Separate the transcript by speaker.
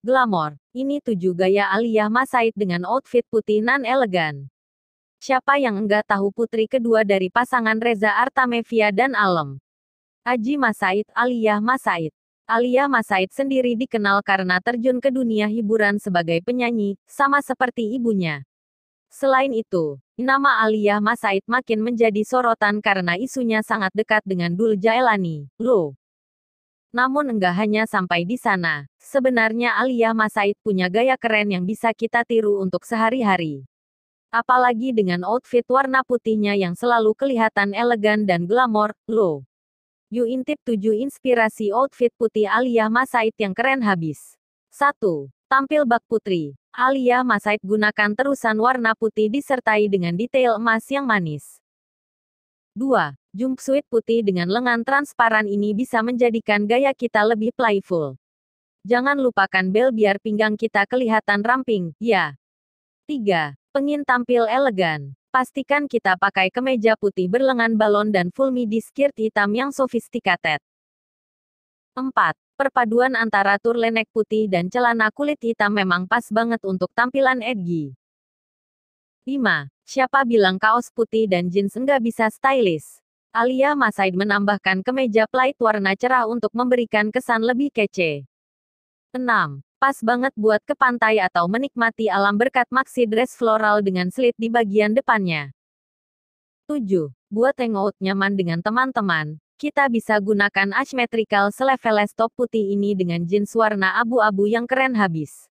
Speaker 1: Glamor. Ini tujuh gaya Aliyah Masaid dengan outfit putih nan elegan. Siapa yang enggak tahu putri kedua dari pasangan Reza Artamevia dan Alem? Aji Masaid, Aliyah Masaid. Aliyah Masaid sendiri dikenal karena terjun ke dunia hiburan sebagai penyanyi, sama seperti ibunya. Selain itu, nama Aliyah Masaid makin menjadi sorotan karena isunya sangat dekat dengan Dul Jailani, Loh. Namun enggak hanya sampai di sana. Sebenarnya Alia Masaid punya gaya keren yang bisa kita tiru untuk sehari-hari. Apalagi dengan outfit warna putihnya yang selalu kelihatan elegan dan glamor, loh. Yuk intip 7 inspirasi outfit putih Alia Masaid yang keren habis. 1. Tampil bak putri. Alia Masaid gunakan terusan warna putih disertai dengan detail emas yang manis. 2. Jumpsuit putih dengan lengan transparan ini bisa menjadikan gaya kita lebih playful. Jangan lupakan bel biar pinggang kita kelihatan ramping, ya. 3. Pengin tampil elegan. Pastikan kita pakai kemeja putih berlengan balon dan full midi skirt hitam yang sophisticated. 4. Perpaduan antara turlenek putih dan celana kulit hitam memang pas banget untuk tampilan edgy. 5. Siapa bilang kaos putih dan jeans enggak bisa stylish? Alia Masaid menambahkan kemeja plaid warna cerah untuk memberikan kesan lebih kece. 6. Pas banget buat ke pantai atau menikmati alam berkat maxi dress floral dengan slit di bagian depannya. 7. Buat hangout nyaman dengan teman-teman, kita bisa gunakan asymmetrical sleeveless top putih ini dengan jeans warna abu-abu yang keren habis.